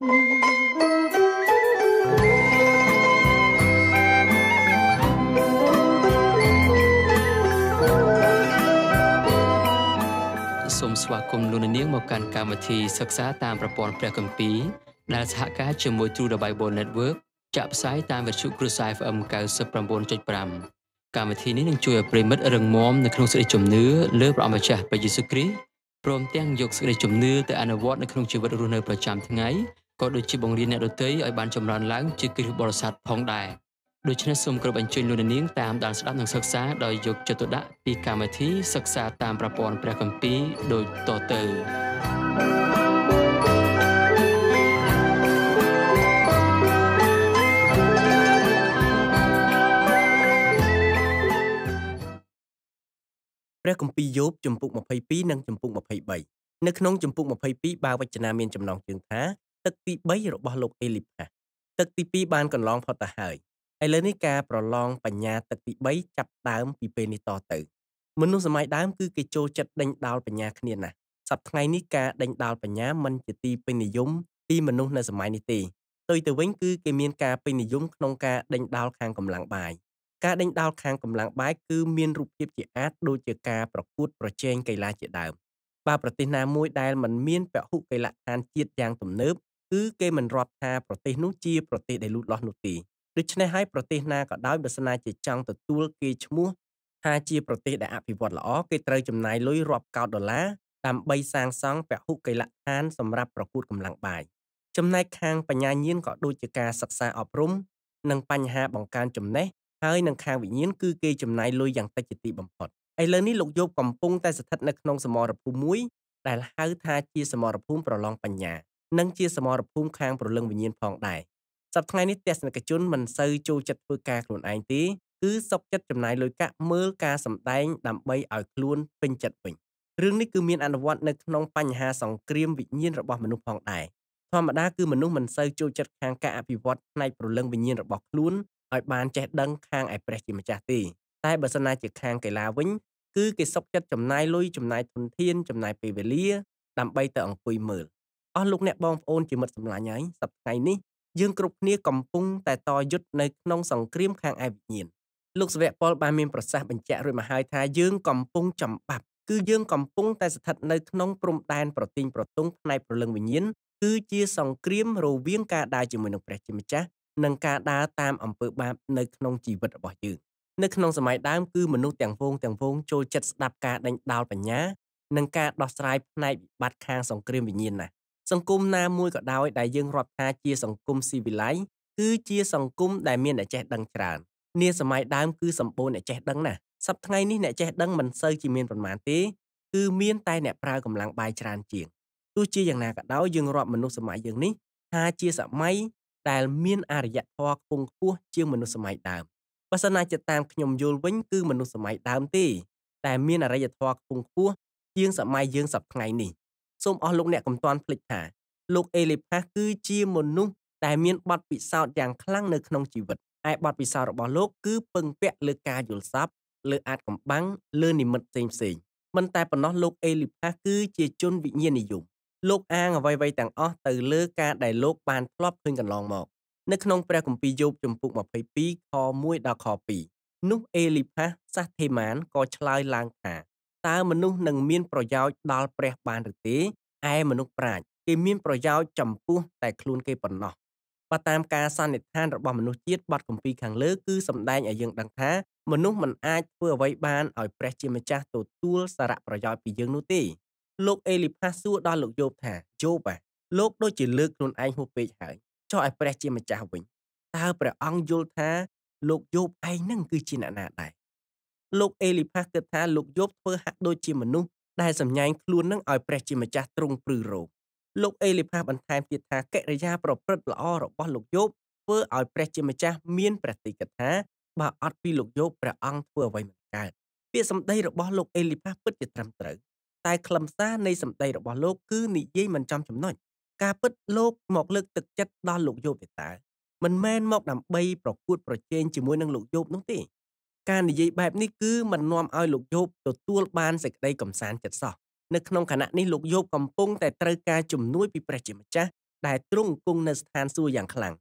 សូមស្វាគមន៍លោកនាងមកកាន់កម្មវិធីសិក្សាតាមប្រព័ន្ធព្រះគម្ពីរដែលសហការជាមួយ True the Bible Network ចាក់ផ្សាយតាមវិទ្យុគ្រូសា FM 99.5កម្មវិធីនេះនឹងជួយឲ្យប្រិមិត្តរឹងមាំនៅក្នុងសេចក្តីជំនឿលើព្រះអម្ចាស់ព្រះយេស៊ូវគ្រីស្ទព្រមទាំងយកសេចក្តីជំនឿទៅអនុវត្តនៅក្នុងជីវិតរស់នៅប្រចាំថ្ងៃក៏ដូចជាបង្រៀនអ្នកដទៃឲ្យបានចម្រើនឡើងជាគ្រឹះបរិស័ទផងដែរដូច្នេះសូមគ្រប់អញ្ជើញលោកនាងតាមដាន ស្ដាប់និងសិក្សាដោយយកចិត្តទុកដាក់ពីកម្មវិធីសិក្សាតាមប្រព័ន្ធព្រះគម្ពីរដូចតទៅព្រះគម្ពីរយោបជំពូក22និងជំពូក23នៅក្នុងជំពូក22បើវចនាមានចំណងជើងថាទឹកទី3របស់លោកអេលីផាសទឹកទី2បានកន្លងផុតទៅហើយឥឡូវនេះការប្រឡងបញ្ញាទឹកទី3ចាប់ដើម ពីពេលនេះតទៅ មនុស្សសម័យដើមគឺគេចូលចិត្តដេញដោលបញ្ញាគ្នាណាស់សប្តាហ៍ថ្ងៃនេះការដេញដោលបញ្ញាមិនជាទីពេញនិយមពីមនុស្សនៅសម័យនេះទេទុយទៅវិញគឺគេមានការពេញនិយមក្នុងការដេញដោលខាងកម្លាំងបាយការដេញដោលខាងកម្លាំងបាយគឺមានរូបភាពជាអាចដូចជាការប្រកួត ប្រជែងកីឡាជាដើមបើប្រទេសណាមួយដែលមិនមានពហុកីឡដ្ឋានជាតិយ៉ាងទំនើបគឺគេមិនរាប់ថាប្រទេសនោះជាប្រទេសដែលលូតលាស់នោះទេដូច្នេះហើយប្រទេសណាក៏ដោយបើសិនណាជាចង់ទទួលគេឈ្មោះ ថាជា ប្រទេសដែលអភិវឌ្ឍល្អគេត្រូវចំណាយលុយរាប់កោតដុល្លារដើម្បី សាងសង់ពហុកីឡដ្ឋានសម្រាប់ប្រកួតកម្លាំងបាយចំណែកខាងបញ្ញាញាណក៏ដូចជាការសិក្សាអប់រំនិងបញ្ហាបង្កើនចំណេះហើយនឹងខាងវិញ្ញាណគឺគេចំណាយលុយយ៉ាងតិចជាទីបំផុតឥឡូវនេះលោកយោបកំពុងតែស្ថិតនៅក្នុងសមរភូមិមួយដែលហៅថាជាសមរភូមិប្រឡងបញ្ញានិងជាសមរភូមិខាងព្រលឹងវិញ្ញាណផងដែរសប្តាហ៍នេះទស្សនិកជនមិនសូវចូលចិត្តធ្វើការខ្លួនឯងទេគឺសុកចិត្តចំណាយលុយកាក់មើលការសម្ដែងដើម្បីឲ្យខ្លួនពេញចិត្តវិញរឿងនេះគឺមានអនុវត្តនៅក្នុងបញ្ហាសង្គ្រាមវិញ្ញាណរបស់មនុស្សផងដែរធម្មតាគឺមនុស្សមិនសូវចូលចិត្តខាងការអភិវឌ្ឍផ្នែកព្រលឹងវិញ្ញាណរបស់ខ្លួនឲ្យបានចេះដឹងខាងឯព្រះជាម្ចាស់ទេតែបើសិនណាជាខាងកីឡាវិញគឺគេសុកចិត្តចំណាយលុយចំណាយធនធាន ចំណាយពេលវេលាដើម្បីទៅអង្គុយមើលអស់លោកអ្នកបងប្អូនជាមិត្តសម្លាញ់ហើយសប្តាហ៍នេះយើងគ្រប់គ្នាកំពុងតែតយុទ្ធនៅក្នុងសង្គ្រាមខាងឯវិញ្ញាណលោកសវៈពលបានមានប្រសាសន៍បញ្ជាក់រួចមកហើយថាយើងកំពុងចំបាប់គឺយើងកំពុងតែស្ថិតនៅក្នុងព្រំដែនប្រទិញប្រទង់ផ្នែកព្រលឹងវិញ្ញាណគឺជាសង្គ្រាមរវាងការដើរជាមួយនឹងព្រះជាម្ចាស់និងការដើរតាមអំពើបាបនៅក្នុងជីវិតរបស់យើងនៅក្នុងសម័យដើមគឺមនុស្សទាំងវងទាំងវងចូលចិត្តស្ដាប់ការដេញដោលបញ្ញានិងការដោះស្រាយផ្នែកវិបត្តិខាងសង្គ្រាមវិញ្ញាណណាសង្គមណាមួយក៏ដោយដែលយើងរាប់ថាជាសង្គមស៊ីវិល័យគឺជាសង្គមដែលមានអ្នកចេះដឹងច្រើននាសម័យដើមគឺសម្បូរអ្នកចេះដឹងណាស់សប្តាហ៍នេះអ្នកចេះដឹងមិនសូវជាមានប្រមាណទេគឺមានតែអ្នកប្រើកម្លាំងបាយច្រើនជាងទោះជាយ៉ាងណាក៏ដោយយើងរាប់មនុស្សសម័យយើងនេះ ថាជាសម័យដែលមានអរិយធម៌គង់ខ្ពស់ជាងមនុស្សសម័យដើមបើសិនណាជាតាមខ្ញុំយល់វិញ គឺមនុស្សសម័យដើមទេតែមានអរិយធម៌គង់ខ្ពស់ជាង សម័យយើងសប្តាហ៍នេះសូមអស់លោកអ្នកកំតាន់ភ្លេចថាលោកអេលីផាសគឺជាមនុស្សដែលមានបទពិសោធន៍យ៉ាងខ្លាំងនៅក្នុងជីវិតឯបទពិសោធន៍របស់លោកគឺពឹងពាក់លើការយល់សប្តិលើអាចកំបាំងលើនិមិត្តផ្សេងផ្សេងមិនតែប៉ុណ្ណោះលោកអេលីផាសគឺជាជន វិញ្ញាណនិយមលោកអាងអ្វីៗទាំងអស់ទៅលើការដែលលោកបានធ្លាប់ឃើញកន្លងមក នៅក្នុងព្រះគម្ពីរយោបជំពូក22ខ1ដល់ខ2នោះអេលីផាសសាសធីម៉ានក៏ឆ្លើយឡើងថាតើមនុស្សនឹងមានប្រយោជន៍ដល់ព្រះបានឬទេឯមនុស្សប្រាជ្ញគេមានប្រយោជន៍ចំពោះ តែខ្លួនគេប៉ុណ្ណោះបើតាមការសន្និដ្ឋានរបស់មនុស្សជាតិបទគម្ពីរខាងលើ គឺសម្ដែងឲ្យយើងដឹងថាមនុស្សមិនអាចធ្វើអ្វីបានឲ្យព្រះ ជាម្ចាស់ទទួលសារៈប្រយោជន៍ពីយើងនោះទេលោកអេលីផាសួរដល់លោកយោបថាយោបលោកដូចជាលើកខ្លួនឯងហួសពេកហើយចុះឲ្យព្រះជាម្ចាស់វិញតើព្រះអង្គយល់ថាលោកយោបឯងនឹងគឺជាអ្នកណាដែរលោកអេលីផាសគិតថាលោកយោបធ្វើហាក់ដូចជាមនុស្សដែលសម្ញាញខ្លួននឹងឲ្យព្រះជាម្ចាស់ទ្រង់ព្រឺរោគលោកអេលីផាសបន្ថែមទៀតថាកិរិយាប្រព្រឹត្តល្អរបស់លោកយោបធ្វើឲ្យព្រះជាម្ចាស់មានប្រតិកថាបើអត់ពីលោកយោបព្រះអង្គធ្វើអ្វីមិនកើតពាក្យសម្ដីរបស់លោកអេលីផាសពិតជាត្រឹមត្រូវតែខ្លឹមសារនៃសម្ដីរបស់លោក គឺនិយាយមិនចំចំណុចការពិតលោកមកលើកទឹកចិត្តដល់លោកយោបទេតើមិនមែនមកដើម្បីប្រកួតប្រជែងជាមួយនឹងលោកយោបនោះទេការនិយាយបែបនេះគឺមិននាំឲ្យលោកយោបទទួល បានសេចក្តីកំសាន្តចិត្តសោះនៅ ក្នុងខណៈនេះលោកយោបកំពុងតែត្រូវការជំនួយពីព្រះជាម្ចាស់ដែលទ្រង់គង់នៅស្ថានសួគ៌យ៉ាងខ្លាំង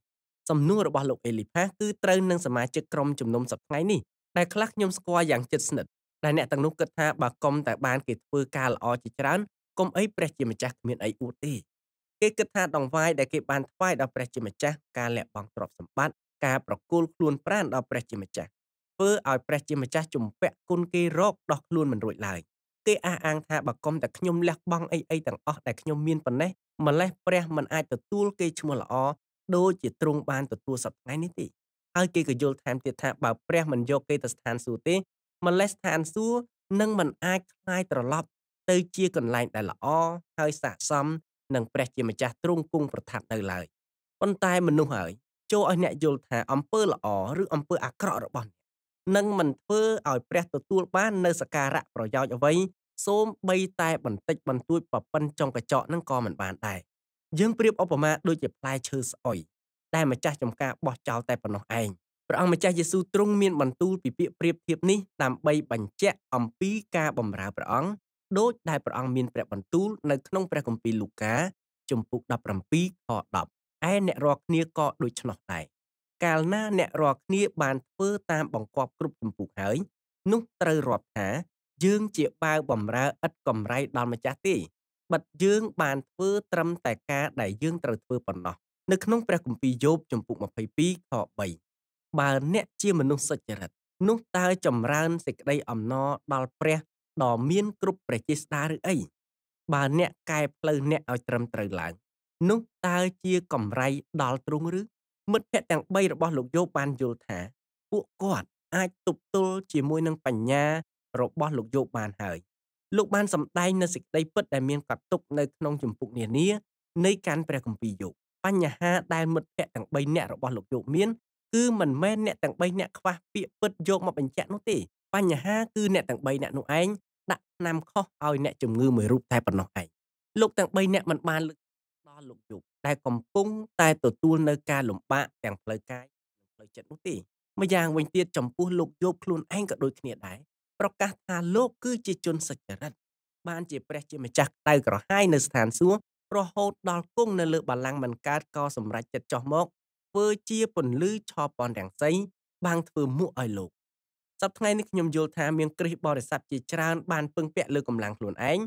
សំណួររបស់លោកអេលីផាគឺត្រូវនឹងសមាជិកក្រុមជំនុំសប្តាហ៍នេះដែលខ្លះខ្ញុំស្គាល់យ៉ាងជិតស្និទ្ធដែលអ្នកទាំងនោះគិតថាបើកុំតែ បានគេធ្វើការល្អជាច្រើនកុំអីព្រះជាម្ចាស់គ្មានអីអួតទេគេគិតថាដងវាយដែលគេបានថ្វាយដល់ព្រះជាម្ចាស់ការលះបង់ទ្រព្យសម្បត្តិការប្រគល់ខ្លួនប្រាណដល់ព្រះជាម្ចាស់ធ្វើឲ្យព្រះជាម្ចាស់ជំពាក់គុណគេរកដោះខ្លួនមិនរួចឡើយគេអះអាងថាបើកុំតែខ្ញុំលះបង់អីអីទាំងអស់ដែលខ្ញុំមានប៉ុណ្ណេះម្លេះព្រះមិនអាចទទួលគេឈ្មោះល្អដូចជាទ្រង់បានទទួលសត្វថ្ងៃនេះទេហើយគេក៏យល់ថែមទៀតថាបើព្រះមិនយកគេទៅស្ថានសួគ៌ទេម្លេះស្ថានសួគ៌នឹងមិនអាចคลายត្រឡប់ទៅជាកន្លែងដែលល្អហើយស័ក្តិសមនឹងព្រះជាម្ចាស់ទ្រង់គង់ប្រថាប់នៅឡើយប៉ុន្តែមនុស្សហើយ ចូលឲ្យអ្នកយល់ថាអំពើល្អឬអំពើអាក្រក់របស់នឹងមិនធ្វើឲ្យព្រះទទួលបាននៅសការៈប្រយោជន៍អ្វីសូម្បីតែបន្តិចបន្តួចប៉ប៉ិនចុងកញ្ចក់នឹងក៏មិនបានដែរយើងប្រៀបឧបមាដូចជាផ្លែឈើស្អុយដែលម្ចាស់ចំការបោះចោលតែប៉ុណ្ណោះឯងព្រះអង្គម្ចាស់យេស៊ូវទ្រង់មានបន្ទូលពីពាក្យប្រៀបធៀបនេះដើម្បីបញ្ជាក់អំពីការបម្រើព្រះអង្គដូចដែលព្រះអង្គមានព្រះបន្ទូលនៅក្នុងព្រះគម្ពីរលូកាជំពូក17ខ10ឯអ្នករាល់គ្នាក៏ដូច្នោះដែរកាលណាអ្នករាល់គ្នាបានធ្វើតាមបង្គាប់គ្រប់ចម្ពោះហើយនោះត្រូវរាប់ថាយើងជាបាវបំរើឥតកំไรដល់ម្ចាស់ទេបិទយើងបានធ្វើត្រឹមតែការដែលយើងត្រូវធ្វើប៉ុណ្ណោះនៅក្នុងព្រះគម្ពីរយោបជំពូក22ខ3បើអ្នកជាមនុស្សសុចរិតនោះតើចម្រើនសេចក្តីអំណរដល់ព្រះដ៏មានគ្រប់ព្រះចេស្តាឬអីបើអ្នកកែផ្លូវអ្នកឲ្យត្រឹមត្រូវឡើង នោះតើជាកំไรដល់ទ្រង់ឬមិត្តភក្តិទាំង3របស់លោកយោបានយល់ថាពួកគាត់ អាចទប់ទល់ជាមួយនឹងបញ្ញារបស់លោកយោបានហើយលោកបានសម្ដែងនៅសេចក្តីពិតដែលមានកត់ទុកនៅក្នុងចម្ពុកនានានៃការព្រះគម្ពីរយោបបញ្ហាដែលមិត្តភក្តិទាំង3នាក់របស់លោកយោបមានគឺមិនមែនអ្នកទាំង3នាក់ខ្វះពាក្យពិតយកមកបញ្ជាក់នោះទេបញ្ហាគឺអ្នកទាំង3នាក់នោះឯងដាក់ឆ្នាំខុសឲ្យអ្នកជំងឺមួយរូបតែប៉ុណ្ណោះឯងលោកទាំង3នាក់មិនបានលើកដល់លោកយោបដែលកំពុងតែទទួលនៅការលំបាកទាំងផ្លូវកាយនិងផ្លូវចិត្តនោះទេម្យ៉ាងវិញទៀតចំពោះលោកយោបខ្លួនឯងក៏ដូចគ្នាដែរប្រកាសថាលោកគឺជាជនសុចរិតបានជាព្រះ ជាម្ចាស់ដៅក្រហាយនៅស្ថានសួគ៌រហូតដល់គង់នៅលើបល្ល័ង្កមិនកើតក៏សម្រេចចិត្តចោះមកធ្វើជាពន្លឺឆោប៉ុនរាំងសីបាំងធ្វើមួកឲ្យលោកសប្តាហ៍នេះខ្ញុំយល់ថាមានគ្រិស្តបរិស័ទជាច្រើនបានពឹងពាក់លើកម្លាំងខ្លួនឯង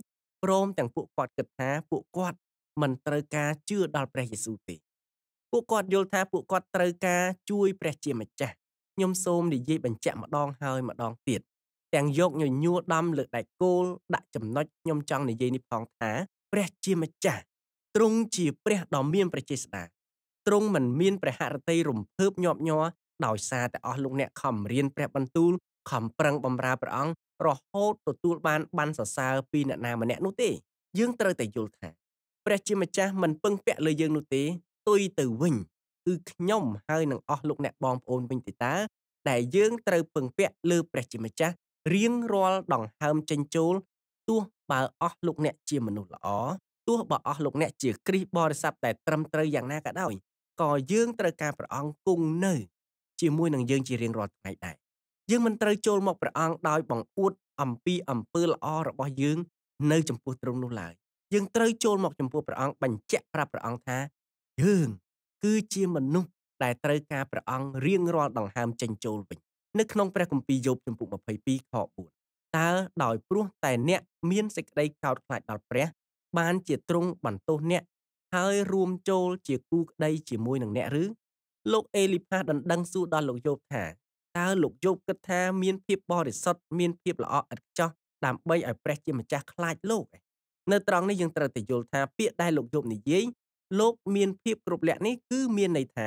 ព្រមទាំងពួកគាត់គិតថាពួកគាត់មិនត្រូវការជឿដល់ព្រះយេស៊ូវទេ ពួកគាត់យល់ថាពួកគាត់ត្រូវការជួយព្រះជាម្ចាស់ខ្ញុំសូមនិយាយបញ្ជាក់ម្ដងហើយម្ដងទៀតទាំងយកញញួរដំលើដែកគោលដាក់ចំណុចខ្ញុំចង់និយាយនេះផងថាព្រះជាម្ចាស់ទ្រង់ជាព្រះដ៏មានព្រះចេស្តាទ្រង់មិនមានព្រះហឫទ័យរំភើបញាប់ញ័រដោយសារតែអស់លោកអ្នកខំរៀនព្រះបន្ទូលខំប្រឹងបម្រើព្រះអង្គរហូតទទួលបានបានសរសើរពីអ្នកណាម្នាក់នោះទេយើងត្រូវតែយល់ថាព្រះជាម្ចាស់មិនពឹងពាក់លើយើងនោះទេទុយទៅវិញគឺខ្ញុំហើយនឹងអស់លោកអ្នកបងប្អូនវិញទីតាដែលយើងត្រូវពឹងពាក់លើព្រះជាម្ចាស់រៀងរាល់ដង្ហើមចិញ្ចូលទោះបើអស់លោកអ្នកជាមនុស្សល្អទោះបើអស់លោកអ្នកជាគ្រីស្ទបរិស័ទតែត្រឹមត្រូវយ៉ាងណាក៏ដោយក៏យើងត្រូវការព្រះអង្គគង់នៅ ជាមួយនឹងយើងជារៀងរាល់ថ្ងៃដែរយើងមិនត្រូវចូលមកព្រះអង្គដោយ បង្អួត អំពីអំពើល្អរបស់យើងនៅចំពោះទ្រង់នោះឡើយយើងត្រូវចូលមកចំពោះព្រះអង្គបញ្ជាក់ប្រាប់ព្រះអង្គថាយើងគឺជាមនុស្សដែលត្រូវការព្រះអង្គរៀងរាល់ដង្ហើមចេញចូលវិញ នៅក្នុងព្រះគម្ពីរយោបចំពុក22ខ4តើដោយព្រោះតែអ្នកមានសេចក្តីកោតខ្លាចដល់ព្រះ បានជាទ្រង់បន្ទោសអ្នកហើយរួមចូលជាគូក្តីជាមួយនឹងអ្នកឬលោកអេលីផាសដណ្ដឹងសួរដល់លោកយោបថាតើលោកយោបគិតថាមានភាពបរិសុទ្ធមានភាពល្អឥតខ្ចោះដើម្បីឲ្យព្រះជាម្ចាស់ខ្លាចលោកឯងនៅត្រង់នេះយើងត្រូវតែយល់ថាពាក្យដែលលោកយប់និយាយលោក មានភាពគ្រប់លក្ខនេះគឺ មានន័យថា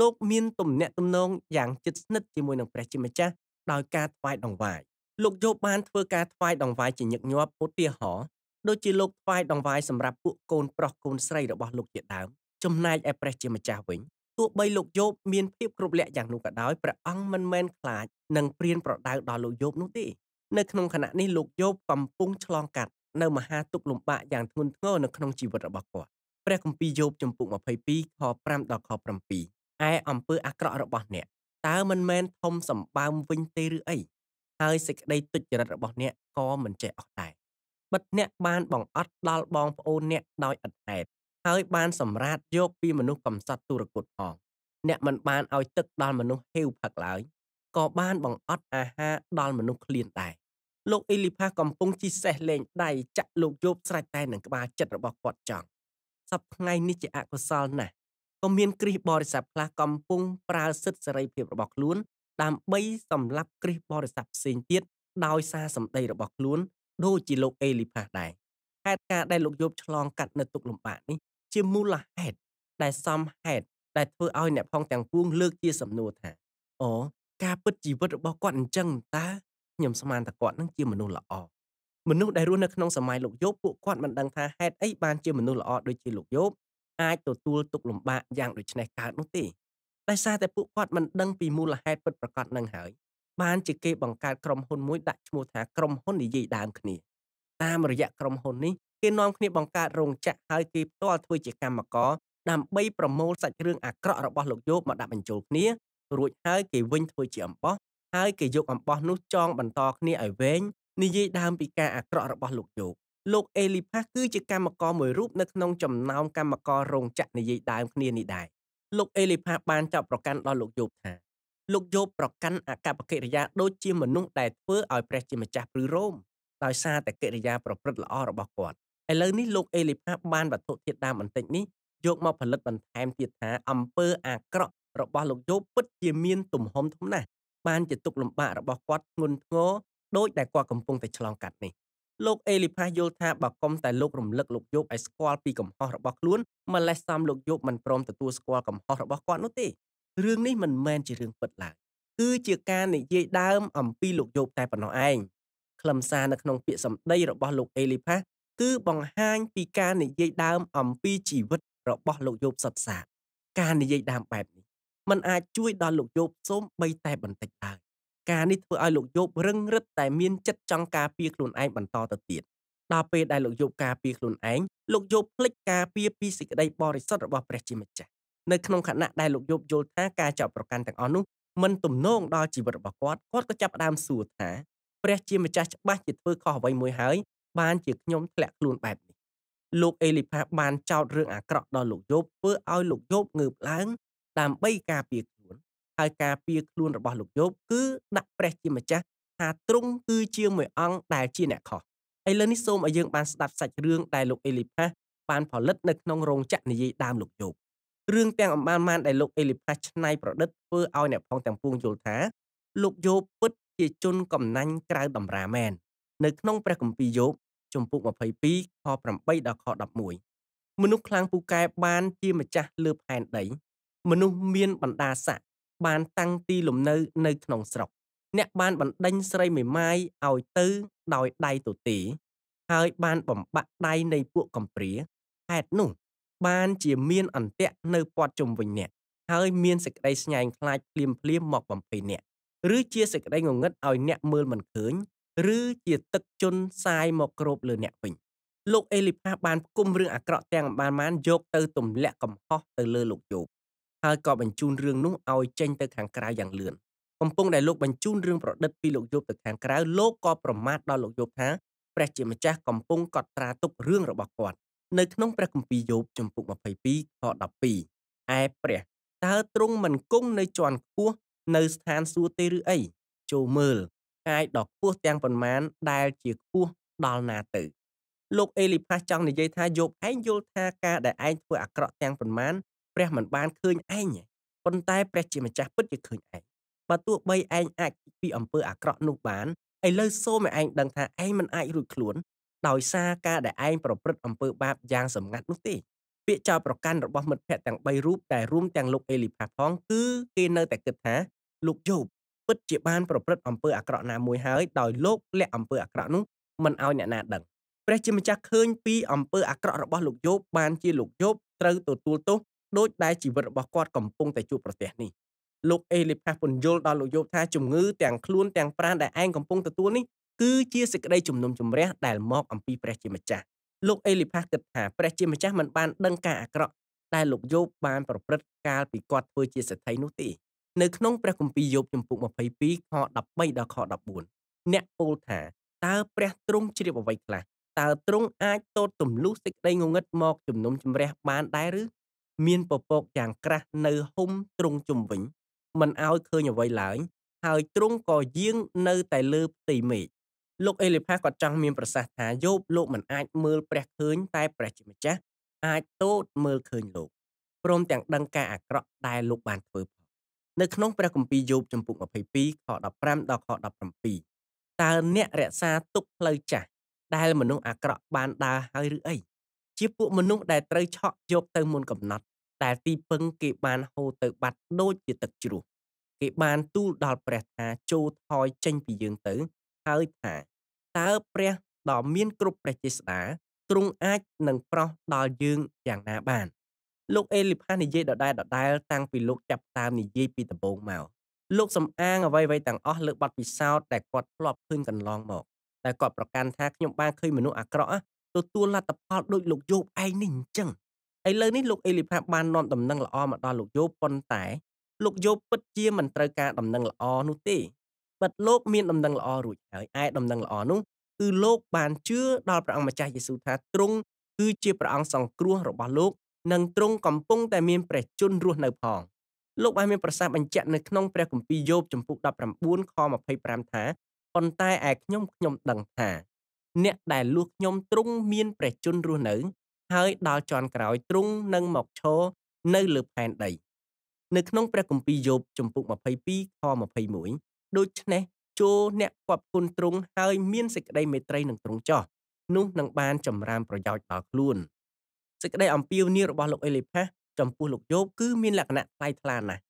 លោកមានទំនាក់ទំនងយ៉ាងជិតស្និទ្ធជាមួយនឹងព្រះជាម្ចាស់ដោយការថ្វាយដង្វាយលោកយប់បានធ្វើការថ្វាយដង្វាយជាញឹកញាប់ឧទាហរណ៍ដូចជាលោកថ្វាយដង្វាយសម្រាប់ពួកកូនប្រុសកូនស្រីរបស់លោកជាដើមចំណែកឯព្រះជាម្ចាស់វិញទោះបីលោកយប់មានភាពគ្រប់លក្ខយ៉ាងនោះក៏ដោយព្រះអង្គមិនមែនខ្លាចនិងព្រៀនប្រដៅដល់លោកយប់នោះទេនៅក្នុងខណៈនេះលោកយប់កំពុងឆ្លងកាត់នៅមហាទុក្ខលំបាកយ៉ាងធ្ងន់ធ្ងរនៅក្នុងជីវិតរបស់គាត់ព្រះគម្ពីរយោបជំពូក22ខ5ដល់ខ7ឯអំពើអាក្រក់របស់អ្នកតើមិនមែនធំសម្បើមវិញទេឬអីហើយសេចក្តីទុច្ចរិតរបស់អ្នកក៏មិនចេះអស់ដែរបិទអ្នកបានបង្អត់ដល់បងប្អូនអ្នកដោយឥតហេតុហើយបាន សម្រាតយកពីមនុស្សកំសត់ទុរគតផងអ្នកមិនបានឲ្យទឹកដល់មនុស្សហេវផឹកឡើយក៏បានបង្អត់អាហារដល់មនុស្សឃ្លានដែរលោកអ៊ីលីផាកំពុងជីសេះលេងដៃចាក់លោកយោបស្រេចតែនឹងក្បាលចិត្តរបស់គាត់ចង់សប្ថ្ងៃនេះជាអកុសលណាស់ក៏មានគ្រីសបរិស័ទខ្លះកំពុងប្រើសិទ្ធិសេរីភាពរបស់ខ្លួនដើម្បីសម្លាប់គ្រីសបរិស័ទផ្សេងទៀតដោយសារសម្ដីរបស់ខ្លួន ដូចជាលោកអេលីផាដែរហេតុការដែលលោកយោបឆ្លងកាត់នៅទុកលំបាកនេះជាមូលហេតុដែលសំហេតុដែលធ្វើឲ្យអ្នកផងទាំងពួងលើកជាសំណួរថាអូការពិតជីវិតរបស់គាត់អញ្ចឹងតើខ្ញុំស្មានតែគាត់នឹងជាមនុស្សល្អមនុស្សដែលរស់នៅក្នុងសម័យលោកយោបពួកគាត់មិនដឹងថាហេតុអីបានជាមនុស្សល្អដូចជាលោកយោបអាចទទួលទុកលំបាកយ៉ាងដូចនេះកើតនោះទេដោយសារតែពួកគាត់មិនដឹងពីមូលហេតុពិតប្រាកដនឹងហើយបានជាគេបង្កើតក្រុមហ៊ុនមួយដាក់ឈ្មោះថាក្រុមហ៊ុននិយាយដើមគ្នាតាមរយៈក្រុមហ៊ុននេះគេនាំគ្នាបង្កើតរោងចក្រហើយគេផ្ទាល់ធ្វើជាកម្មករដើម្បីប្រមូលសាច់រឿងអាក្រក់របស់លោកយោបមកដាក់បញ្ចូលគ្នារួចហើយគេវិញធ្វើជាអំបោះហើយគេយកអំបោះនោះចង បន្តគ្នាឲ្យវែងនិយាយដើមពីការអាក្រក់របស់លោកយោគលោកអេលីផាសគឺជាកម្មករមួយរូបនៅក្នុងចំណោមកម្មកររោងចក្រនិយាយដើមគ្នានេះដែរលោកអេលីផាសបានចោទប្រកាន់ដល់លោកយោបថាលោកយោបប្រកាន់អកប្បកិរិយាដូចជាមនុស្សដែលធ្វើឲ្យព្រះជាម្ចាស់ព្រឺរ៉ូមដោយសារតែកិរិយាប្រព្រឹត្តល្អរបស់គាត់ឥឡូវនេះលោកអេលីផាសបានវត្ថុធាតុដើមបន្តិចនេះយកមកផលិតបន្ថែមទៀតថាអំពើអាក្រក់របស់លោកយោបពិតជាមានទំហំធំណាស់បានជាទុកលំបាករបស់គាត់ធ្ងន់ធ្ងរដោយដែលគាត់កំពុងតែឆ្លងកាត់នេះលោកអេលីផាសយល់ថាបើកុំតែលោករំលឹកលោកយោបឲ្យស្គាល់ពីកំហុសរបស់ខ្លួនម្លេះសំលោកយោបមិនព្រមទទួលស្គាល់កំហុសរបស់គាត់នោះទេរឿងនេះមិនមែនជារឿងពិតឡើយគឺជាការនិយាយដើមអំពីលោកយោបតែប៉ុណ្ណោះឯងខ្លឹមសារនៅក្នុង ពាក្យសម្ដីរបស់លោកអេលីផាសគឺបង្ហាញពីការនិយាយដើមអំពីជីវិត របស់លោកយោបសត្វសាការនិយាយដើមបែបនេះมันអាចជួយដល់លោកយោបសូម្បីតែបន្តិចដែរការនេះធ្វើឲ្យលោកយោបរឹងរឹតតែមានចិត្តចង់ការពារខ្លួនឯងបន្តទៅទៀតដល់ពេលដែលលោកយោបការពារខ្លួនឯងលោកយោបភ្លេចការពារពីសេចក្តីបរិសុទ្ធរបស់ព្រះជាម្ចាស់នៅក្នុងខណៈដែលលោកយោបយល់ថាការចាប់ប្រកាន់ទាំងអស់នោះមិនទំនងដល់ជីវិតរបស់គាត់គាត់ក៏ចាប់ផ្ដើមសួរថាព្រះជាម្ចាស់ច្បាស់ជាធ្វើខុសអ្វីមួយហើយបានជាខ្ញុំធ្លាក់ខ្លួនបែបនេះលោកអេលីផាបានចោទរឿងអាក្រក់ដល់លោកយោបធ្វើឲ្យលោកយោបងើបឡើងដើម្បីការពារខ្លួន ហើយការពារខ្លួនរបស់លោកយោបគឺ ដាក់ព្រះជាម្ចាស់ថាទ្រង់គឺជាមួយអង្គដែលជាអ្នកខុសឥឡូវនេះសូមឲ្យយើងបានស្ដាប់សាច់រឿងដែលលោកអេលីផាសបាន ផលិតនៅក្នុងរោងចក្រនិយាយដើមលោកយោបរឿងទាំងអំបានបានដែលលោកអេលីផាសឆ្នៃប្រឌិតធ្វើឲ្យអ្នកផងទាំងពួងយល់ថាលោកយោបពិតជាជនកំណាញ់ក្រៅតម្រាមែន នៅក្នុងព្រះគម្ពីរយោបជំពូក22ខ8ដល់ខ11មនុស្សខ្លាំងពូកែបានជាម្ចាស់លើផែនដីមនុស្សមានបណ្ដាស័ក្តិបាន តាំងទី លំនៅ នៅក្នុងស្រុក អ្នក បានបណ្ដេញស្រីមេម៉ាយឲ្យទៅដោយដៃទូទីហើយបានបំបាក់ដៃនៃពួកកំព្រាហេតុនោះបានជាមានអន្តៈនៅពាត់ជុំវិញអ្នកហើយមានសេចក្តីស្ញែងខ្លាចភ្លាមភ្លាមមកបំភ័យអ្នកឬជាសេចក្តីងងឹតឲ្យអ្នកមើលមិនឃើញឬ ជាទឹកជន់សាយមកគ្របលើអ្នកវិញលោកអេលីផាបានផ្គុំរឿងអាក្រក់ទាំងបានបានយកទៅទម្លាក់កំហុសទៅលើលោកយោបហើយក៏បញ្ជូនរឿងនោះឲ្យចេញទៅខាងក្រៅយ៉ាងលឿនកំពុងដែលលោកបញ្ជូនរឿងប្រឌិតពីលោកយោបទៅខាងក្រៅលោកក៏ប្រមាថដល់លោកយោបថាព្រះជាម្ចាស់កំពុងកត់ត្រាទុករឿងរបស់គាត់ នៅក្នុងព្រះគម្ពីរយោបជំពូក22ខ12ឯព្រះ តើទ្រង់មិនគង់នៅជាន់ខ្ពស់នៅស្ថានសួគ៌ទេឬអីចូលមើលកាយដ៏ខ្ពស់ទាំងប៉ុន្មានដែលជាខ្ពស់ដល់ណាទៅលោកអេលីផាសចង់និយាយថាយោបឯងយល់ថាការដែលឯងធ្វើអាក្រក់ទាំងប៉ុន្មានព្រះមិនបានឃើញឯងប៉ុន្តែព្រះជាម្ចាស់ពិតជាឃើញឯងបើទោះបីឯងអាចពីអំពើអាក្រក់នោះបានឥឡូវសូមឲ្យឯងដឹងថាឯងមិនអាចរួចខ្លួន ដោយសារការដែលឯងប្រព្រឹត្តអំពើបាបយ៉ាងសម្ងាត់នោះទេពាក្យចោទប្រកាន់របស់មិត្តភ័ក្តិទាំង3រូបតែរួមទាំងលោកអេលីផាផងគឺគេនៅតែគិតថាលោកយូបពិតជាបានប្រព្រឹត្តអំពើអាក្រក់ណាមួយហើយដោយលោកលាក់អំពើអាក្រក់នោះមិនឲ្យអ្នកណាដឹងព្រះជាម្ចាស់ឃើញពីអំពើអាក្រក់របស់លោកយូបបានជាលោកយូបត្រូវទទួលទោសដូចដែលជីវិតរបស់គាត់កំពុងតែជួបប្រទះនេះលោកអេលីផាសពន្យល់ដល់លោកយោបថាជំងឺទាំងខ្លួនទាំងប្រាណដែលឯងកំពុងទទួលនេះគឺជាសេចក្តីជំនុំជម្រះដែលមកអំពីព្រះជាម្ចាស់លោកអេលីផាសគិតថាព្រះជាម្ចាស់មិនបានដឹងការអាក្រក់ដែលលោកយោបបានប្រព្រឹត្តកាលពីគាត់ធ្វើជាសេដ្ឋីនោះទេនៅក្នុងព្រះគម្ពីរយោបជំពូក22ខ13ដល់ខ14អ្នកពោលថា តើព្រះទ្រង់ជ្រាបអ្វីខ្លះតើទ្រង់អាចទតទម្លុះសេចក្តីងងឹតមកជំនុំជម្រះបានដែរឬមានពពកយ៉ាង ក្រាស់នៅហុំទ្រុងជុំវិញមិនឲ្យឃើញអ្វីឡើយហើយទ្រង់ក៏យាងនៅតែលើផ្ទៃមេឃលោកអេលីផាក៏ចង់មានប្រសាសន៍ថាយោបលោកមិនអាចមើលព្រះឃើញ តែព្រះជាម្ចាស់អាចទតមើលឃើញលោកព្រមទាំងដឹងការអាក្រក់ដែលលោកបានធ្វើផងនៅក្នុងព្រះគម្ពីរយោបចំពុក22ខ15ដល់ខ17តើអ្នករក្សាទុកផ្លូវចាស់ដែលមនុស្សអាក្រក់បានដើរហើយឬអីជាពួកមនុស្សដែលត្រូវឆក់យកទៅមុនកំណត់ តែទីពឹងគេបានហូរទៅបាត់ដូចជាទឹកជ្រោះគេបានទូលដល់ព្រះថាចូលថយចេញពីយើងទៅហើយថា តើព្រះដ៏មានគ្រប់ព្រះចេស្តាទ្រង់អាចនឹងប្រោះដល់យើងយ៉ាងណាបាន លោកអេលីផានិយាយដដែលដដែលតាំងពីលោកចាប់តាមនិយាយពីដំបូងមកលោកសំអាងអ្វីៗទាំងអស់លើប័ណ្ណពិសោធន៍ដែលគាត់ធ្លាប់ឃើញកន្លងមកតែគាត់ប្រកាន់ថាខ្ញុំបានឃើញមនុស្សអាក្រក់ទទួលលទ្ធផលដូចលោកយោបឯងនេះអញ្ចឹងឥឡូវនេះលោកអេលីផាបាននាំដំណឹងល្អមកដល់លោកយោបប៉ុន្តែ លោកយោបពិតជាមិនត្រូវការដំណឹងល្អនោះទេបាត់លោកមានដំណឹងល្អរួចហើយឯដំណឹងល្អនោះគឺលោកបានជឿដល់ព្រះអង្គម្ចាស់យេស៊ូវថាទ្រង់គឺជាព្រះអង្គសង្គ្រោះរបស់លោក និងទ្រង់កំពុងតែមានព្រះជន្មរស់នៅ ផងលោកបានមានប្រសាសន៍បញ្ជាក់នៅក្នុងព្រះគម្ពីរយោបចំពុក19ខ25ថាប៉ុន្តែឯខ្ញុំខ្ញុំ ដឹងថាអ្នកដែលលួសខ្ញុំទ្រង់មានព្រះជន្មរស់នៅហើយដល់ជាន់ក្រោយទ្រង់នឹងមកឈរនៅលើផែនដីនៅក្នុងព្រះគម្ពីរយោបជំពូក22ខ21ដូច្នេះចូលអ្នកគប់គុណទ្រង់ហើយមានសេចក្តីមេត្រីនឹងទ្រង់ចោះនោះនឹងបានចម្រើនប្រយោជន៍ដល់ខ្លួនសេចក្តីអំពាវនាវរបស់លោកអេលីផាសចំពោះលោកយោបគឺមានលក្ខណៈថ្លៃថ្លាណាស់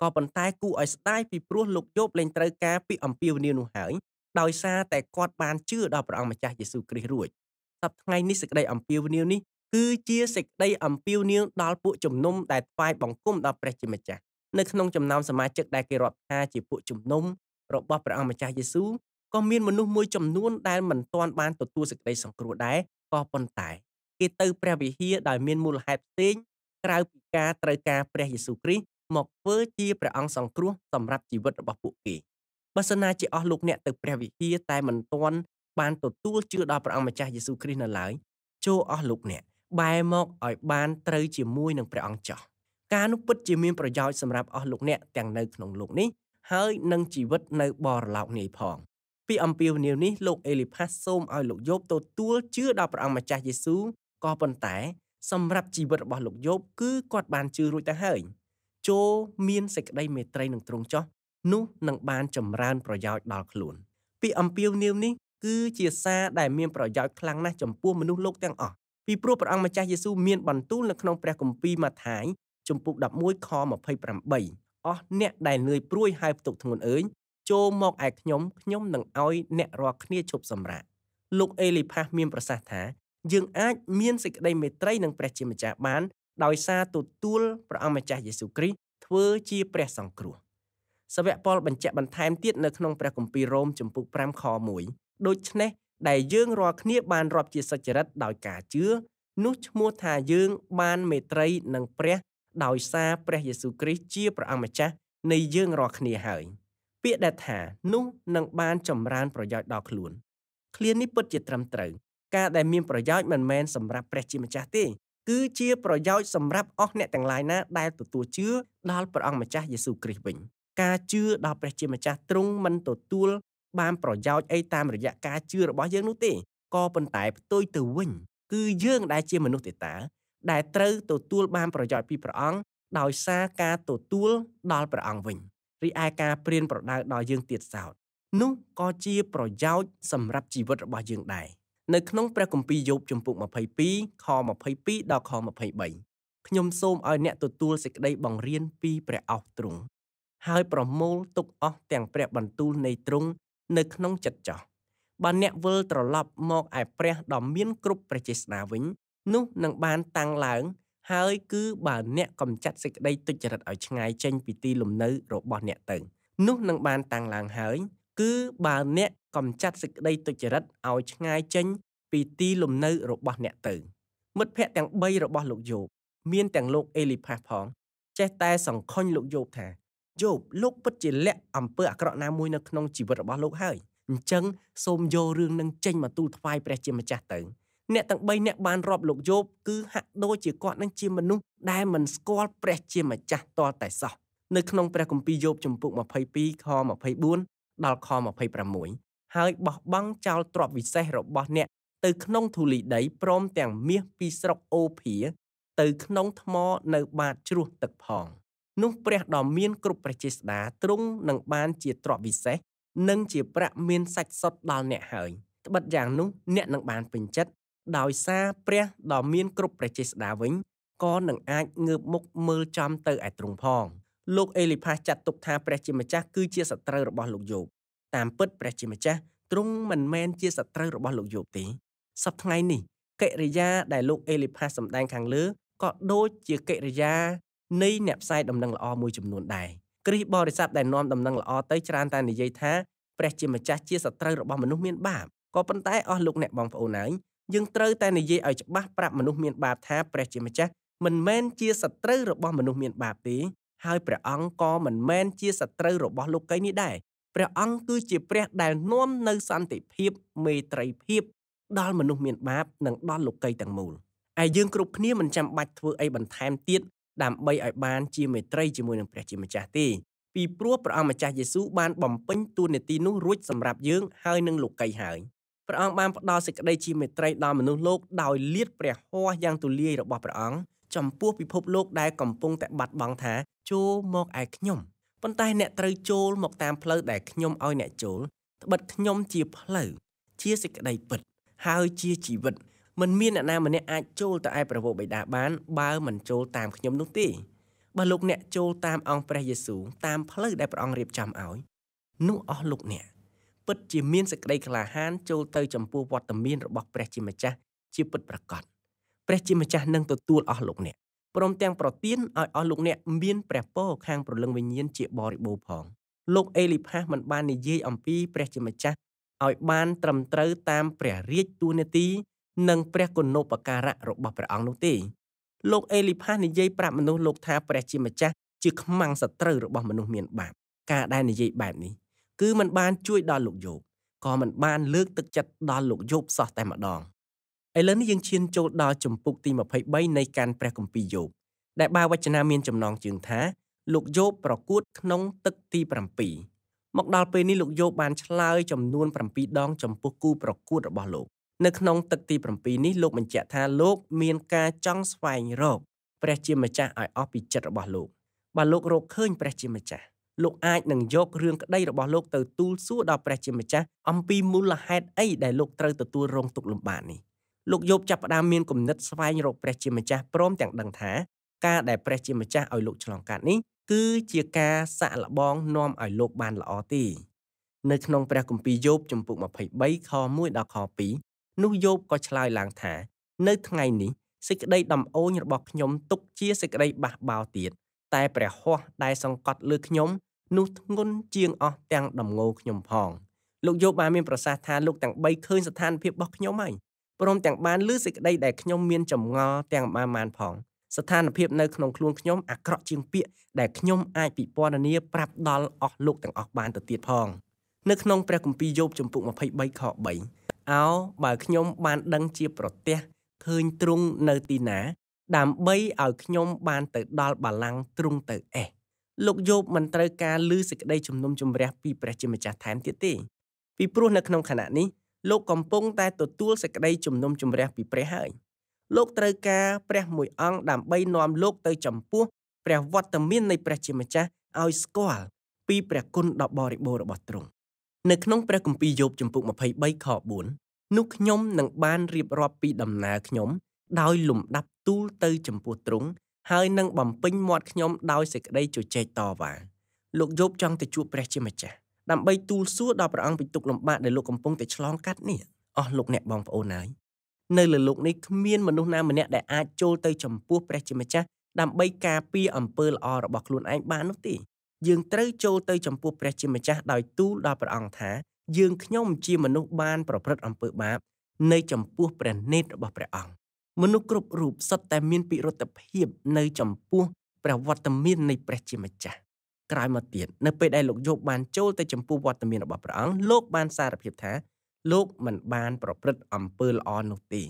ក៏ប៉ុន្តែគួរឲ្យស្ដាយពីព្រោះលោកយោបលែងត្រូវការពាក្យអំពាវនាវនោះហើយដោយសារតែគាត់បានជឿដល់ព្រះអង្គម្ចាស់យេស៊ូវគ្រីស្ទរួចសប្តាហ៍នេះសេចក្តីអំពាវនាវនេះគឺជាសេចក្តីអំពាវនាវដល់ពួកជំនុំដែលថ្វាយបង្គំដល់ព្រះជាម្ចាស់នៅក្នុងចំណោមសមាជិកដែលគេរាប់ថាជាពួកជំនុំរបស់ព្រះអង្គម្ចាស់យេស៊ូវក៏មានមនុស្សមួយចំនួនដែលមិនទាន់បានទទួលសេចក្តីសង្គ្រោះដែរក៏ប៉ុន្តែ គេទៅព្រះវិហារដោយមានមូលហេតុផ្សេងក្រៅពីការត្រូវការព្រះយេស៊ូវគ្រីស្ទមកធ្វើជាព្រះអង្គសង្គ្រោះសម្រាប់ជីវិតរបស់ពួកគេបើសិនណាជាអស់លោកអ្នកទៅព្រះវិហារតែមិនទាន់បានទទួលជឿដល់ព្រះអង្គម្ចាស់យេស៊ូវគ្រីស្ទនៅឡើយចូលអស់លោកអ្នកបែរមកឲ្យបានត្រូវជាមួយនឹងព្រះអង្គចោះការនោះពិតជាមានប្រយោជន៍សម្រាប់អស់លោកអ្នកទាំងនៅក្នុងលោកនេះហើយនឹងជីវិតនៅបរលោកនេះផង ពីអំពាវនាវនេះលោកអេលីផាសសូមឲ្យលោកយោបទទួលជឿដល់ព្រះអង្គម្ចាស់យេស៊ូវក៏ប៉ុន្តែសម្រាប់ជីវិតរបស់លោកយោបគឺគាត់បានជឿរួចទៅហើយចូលមានសេចក្តីមេត្រីនឹងទ្រង់ចោះនោះនឹងបានចម្រើនប្រយោជន៍ដល់ខ្លួនពាក្យអំពាវនាវនេះ គឺជាសារដែលមានប្រយោជន៍ខ្លាំងណាស់ចំពោះមនុស្សលោកទាំងអស់ពីព្រោះព្រះអង្គម្ចាស់យេស៊ូវមានបន្ទូលនៅក្នុងព្រះគម្ពីរម៉ាថាយជំពូក11ខ28អស់អ្នកដែលនឿយព្រួយហើយផ្ទុកធ្ងន់អើយចូលមកឯខ្ញុំខ្ញុំនឹងឲ្យអ្នករាល់គ្នាឈប់សម្រាកលោកអេលីផាសមាន ប្រសាសន៍ថាយើងអាចមានសេចក្តីមេត្រីនឹងព្រះជាម្ចាស់បាន ដោយសារទទួលព្រះអង្គម្ចាស់យេស៊ូវគ្រីស្ទធ្វើជាព្រះសង្គ្រោះ។សវៈពលបញ្ជាក់បន្ថែមទៀតនៅក្នុងព្រះគម្ពីររ៉ូមចំពុក5ខ1ដូច្នេះដែលយើងរាល់គ្នាបានរាប់ជាសច្ចរិតដោយការជឿនោះឈ្មោះថាយើងបានមេត្រីនឹងព្រះ ដោយសារព្រះយេស៊ូវគ្រីស្ទជាព្រះអម្ចាស់នៃយើងរាល់គ្នាហើយ ពាក្យដែលថានោះនឹងបានចម្រើនប្រយោជន៍ដល់ខ្លួនឃ្លានេះពិតជាត្រឹមត្រូវការដែលមានប្រយោជន៍មិនមែនសម្រាប់ព្រះជាម្ចាស់ទេ គឺជាប្រយោជន៍សម្រាប់អស់អ្នកទាំងឡាយណាដែលទទួលជឿដល់ព្រះអង្គម្ចាស់យេស៊ូវគ្រីស្ទវិញការជឿដល់ព្រះជាម្ចាស់ទ្រង់មិនទទួលបានប្រយោជន៍អីតាមរយៈការជឿរបស់យើងនោះទេក៏ប៉ុន្តែផ្ទុយទៅវិញគឺយើងដែលជាមនុស្សទេតា ដែលត្រូវទទួលបានប្រយោជន៍ពីព្រះអង្គដោយសារការទទួលដល់ព្រះអង្គវិញរីឯការព្រានប្រដៅដល់យើងទៀតសោតនោះក៏ជាប្រយោជន៍សម្រាប់ជីវិតរបស់យើងដែរនៅក្នុងព្រះគម្ពីរយោបជំពូក22ខ22ដល់ខ23ខ្ញុំសូមឲ្យអ្នកទទួលសេចក្តីបង្រៀនពីព្រះអស់ទ្រង់ហើយប្រមូលទុកអស់ទាំងព្រះបន្ទូលនៃទ្រង់នៅក្នុងចិត្តចោះបើអ្នកវិលត្រឡប់មកឯព្រះដ៏មានគ្រប់ព្រះចេស្តាវិញនោះនឹងបានតាំងឡើង ហើយគឺបើអ្នកកំចាត់សេចក្តីទុច្ចរិតឲ្យឆ្ងាយចេញពីទីលំនៅរបស់អ្នកទៅនោះនឹងបានតាំងឡើងហើយ គឺបើអ្នកកំចាត់សេចក្តីទុច្ចរិតឲ្យឆ្ងាយចេញ ពីទីលំនៅរបស់អ្នកទៅមិត្តភ័ក្តិទាំង3របស់លោកយោបមាន ទាំងលោកអេលីផាសផង ចេះ តែសង្ខុញលោកយោបថាយោបលោកពិតជាលាក់អំពើអាក្រក់ណាមួយនៅក្នុងជីវិតរបស់លោកហើយអញ្ចឹងសូមយករឿងនឹងចេញមកទូលថ្វាយព្រះជាម្ចាស់ទៅអ្នកទាំង3អ្នកបានរាប់លោកយោបគឺហាក់ដូចជាគាត់នឹងជាមនុស្សដែលមិនស្គាល់ព្រះជាម្ចាស់តតែសោះនៅក្នុងព្រះគម្ពីរយោបជំពូក22ខ24ដល់ខ26ហើយបោះបង់ចោលទ្រព្យវិសេសរបស់អ្នកទៅក្នុងធូលីដីព្រមទាំង មាសពីស្រុកអូភាទៅក្នុងថ្មនៅ បាតជ្រោះទឹកផង។នោះព្រះដ៏មានគ្រប់ព្រះចេស្តាទ្រង់នឹងបានជាទ្រព្យវិសេសនិងជាប្រាក់មានសាច់សុទ្ធដល់អ្នកហើយត្បិតយ៉ាងនោះអ្នកនឹងបានពេញចិត្តដោយសារព្រះដ៏មានគ្រប់ព្រះចេស្តាវិញក៏នឹងអាចងើបមុខមើលចំទៅឯទ្រង់ផងលោកអេលីផាសចាត់ទុកថាព្រះជាម្ចាស់គឺជាសត្រូវរបស់លោកយោបតាមពិតព្រះជាម្ចាស់ទ្រង់មិនមែនជាសត្រូវរបស់លោកយោបទេសប្តាហ៍ថ្ងៃនេះកិរិយា ដែលលោកអេលីផាសសម្ដែងខាងលើក៏ដូចជាកិរិយានៃអ្នកផ្សាយដំណឹងល្អមួយចំនួនដែរគ្រីស្ទបរិស័ទដែលនាំដំណឹងល្អទៅច្រើនតែនិយាយថាព្រះជាម្ចាស់ជាសត្រូវរបស់មនុស្សមានបាបក៏ប៉ុន្តែអស់លោកអ្នកបងប្អូនហើយយើងត្រូវតែនិយាយឲ្យច្បាស់ប្រាប់មនុស្សមានបាបថាព្រះជាម្ចាស់មិនមែនជាសត្រូវរបស់មនុស្សមានបាបទេហើយព្រះអង្គក៏មិនមែនជាសត្រូវរបស់លោកីនេះដែរព្រះអង្គគឺជាព្រះដែលនាំនៅសន្តិភាពមេត្រីភាពដល់មនុស្សមានបាបនិងដល់លោកីទាំងមូលឯយើងគ្រប់គ្នាមិនចាំបាច់ធ្វើអីបន្ថែមទៀតដើម្បីឲ្យបានជាមេត្រីជាមួយនឹងព្រះជាម្ចាស់ទេពីព្រោះព្រះអង្គម្ចាស់យេស៊ូវបានបំពេញទួនាទីនោះរួចសម្រាប់យើងហើយនឹងលោកីហើយព្រះអង្គបានផ្ដល់សេចក្តីជាមេត្រីដល់មនុស្សលោកដោយលាតព្រះហស្ថយ៉ាងទូលាយរបស់ព្រះអង្គចំពោះពិភពលោកដែលកំពុងតែបាត់បង់ថាចូលមកឯខ្ញុំប៉ុន្តែអ្នកត្រូវចូលមកតាមផ្លូវដែលខ្ញុំឲ្យអ្នកចូលត្បិតខ្ញុំជាផ្លូវជាសេចក្តីពិតហើយជាជីវិតមិនមានអ្នកណាម្នាក់អាចចូលទៅឯព្រះវរបិតាបាន បើមិនចូលតាមខ្ញុំនោះទេបើលោកអ្នកចូលតាមអង្គព្រះយេស៊ូវតាមផ្លូវដែលព្រះអង្គរៀបចំឲ្យនោះអស់លោកអ្នកពិតជាមានសេចក្តីក្លាហាន ចូលទៅចំពោះវត្តមានរបស់ព្រះជាម្ចាស់ជាពិតប្រាកដព្រះជាម្ចាស់នឹងទទួលអស់លោកអ្នកព្រមទាំងប្រទានឲ្យអស់លោកអ្នកមានព្រះពរខាងព្រលឹងវិញ្ញាណជាបរិបូរផង លោកអេលីផាសមិនបាននិយាយអំពីព្រះជាម្ចាស់ឲ្យបានត្រឹមត្រូវតាមព្រះរាជទូនាទីនិងព្រះគុណូបការៈរបស់ព្រះអង្គនោះទេលោកអេលីផាសនិយាយប្រាប់មនុស្សលោកថាព្រះជាម្ចាស់ជាខ្មាំងសត្រូវរបស់មនុស្សមានបាបការដែលនិយាយបែបនេះគឺมันបាន ជួយដល់លោកយោបក៏มันបានលើកទឹកចិត្តដល់លោកយោបសោះតែម្ដងឥឡូវនេះយើងឈានចូលដល់ជំពូកទី23នៃកានព្រះគម្ពីរយោបដែលបាវចនាមានចំណងជើងថាលោកយោបប្រកួត ក្នុង ទឹកទី7មកដល់ពេលនេះលោកយោបបានឆ្លើយចំនួន7ដងចំពោះគូប្រកួតរបស់លោកនៅក្នុងទឹកទី7នេះលោកបញ្ជាក់ថាលោក មានការចង់ស្វែងរកព្រះជាម្ចាស់ឲ្យអស់ពីចិត្តរបស់លោកបើលោករកឃើញព្រះជាម្ចាស់លោកអាចនឹងយករឿងក្តីរបស់លោកទៅទូលសួរដល់ព្រះជាម្ចាស់អំពីមូលហេតុអីដែលលោកត្រូវទទួលរងទុក្ខលំបាកនេះលោកយោបចាប់ផ្ដើមមានគំនិតស្វែងរកព្រះជាម្ចាស់ព្រមទាំងដឹងថាការដែលព្រះជាម្ចាស់ឲ្យលោកឆ្លងកាត់នេះគឺជាការសាក់លបងនាំឲ្យលោកបានល្អទេនៅក្នុងព្រះគម្ពីរយោបជំពូក23ខ1ដល់ខនោះយោបក៏ឆ្លើយឡើងថា នៅ ថ្ងៃនេះសេចក្តីដំអូនរបស់ខ្ញុំទុកជាសេចក្តីបះបោទៀតតែព្រះហោះដែលសង្កត់លើខ្ញុំនោះធ្ងន់ជាងអស់ទាំងដំងោខ្ញុំផងលោកយោបបានមានប្រសាសន៍ថាលោកទាំង3ឃើញស្ថានភាពរបស់ខ្ញុំហើយព្រមទាំងបានលើសេចក្តីដែលខ្ញុំមានចម្ងល់ទាំងប្រមាណផង ស្ថានភាពនៅក្នុងខ្លួនខ្ញុំអាក្រក់ជាងពាក្យដែលខ្ញុំអាចពិពណ៌នាប្រាប់ដល់អស់លោកទាំងអស់បានទៅទៀតផងនៅក្នុងព្រះគម្ពីរយោបជំពូក23ខឱបើខ្ញុំ បាន ដឹងជា ប្រទេសឃើញទ្រង់នៅទីណា ដើម្បីឲ្យខ្ញុំ បានទៅដល់បាលាំងទ្រង់ទៅអេះលោកយោបមិនត្រូវការលឺសេចក្តីជំនុំជម្រះពីព្រះជាម្ចាស់ថែមទៀតទេពីព្រោះនៅក្នុងខណៈនេះលោកកំពុង តែទទួលសេចក្តីជំនុំជម្រះពីព្រះហើយលោកត្រូវការព្រះមួយអង្គដើម្បី នាំលោកទៅ ចំពោះព្រះវត្តមាននៃព្រះជាម្ចាស់ឲ្យស្គាល់ពីព្រះគុណដ៏បរិបូរណ៍របស់ទ្រង់នៅក្នុងព្រះគម្ពីរយោបជំពូក23ខ4នោះខ្ញុំនឹងបានរៀបរាប់ពីដំណើរខ្ញុំ ដោយលំដាប់ទូលទៅ ចំពោះទ្រង់ហើយនឹងបំពេញមាត់ខ្ញុំដោយសេចក្តីជជែកតវ៉ាលោកយោបចង់ទៅជួបព្រះជាម្ចាស់ដើម្បីទូលសួរដល់ព្រះអង្គពីទុកលំបាកដែលលោកកំពុងតែឆ្លងកាត់នេះអស់លោកអ្នកបងប្អូនហើយនៅលើលោកនេះគ្មានមនុស្សណាម្នាក់ដែលអាចចូលទៅចំពោះព្រះជាម្ចាស់ដើម្បីការពារអំពើល្អរបស់ខ្លួនឯងបាននោះទេយើងត្រូវចូលទៅចំពោះព្រះជាម្ចាស់ដោយទូលដល់ព្រះអង្គថាយើងខ្ញុំជាមនុស្សបានប្រព្រឹត្តអំពើបាបនៅចំពោះព្រះនេតរបស់ព្រះអង្គមនុស្សគ្រប់រូបសុទ្ធតែមានពិរុទ្ធភាពនៅចំពោះព្រះវត្តមាននៃព្រះជាម្ចាស់ក្រោយមកទៀតនៅពេលដែលលោកយោបបានចូលទៅចំពោះវត្តមានរបស់ព្រះអង្គលោកបានសារភាពថាលោកមិនបានប្រព្រឹត្តអំពើល្អនោះទេ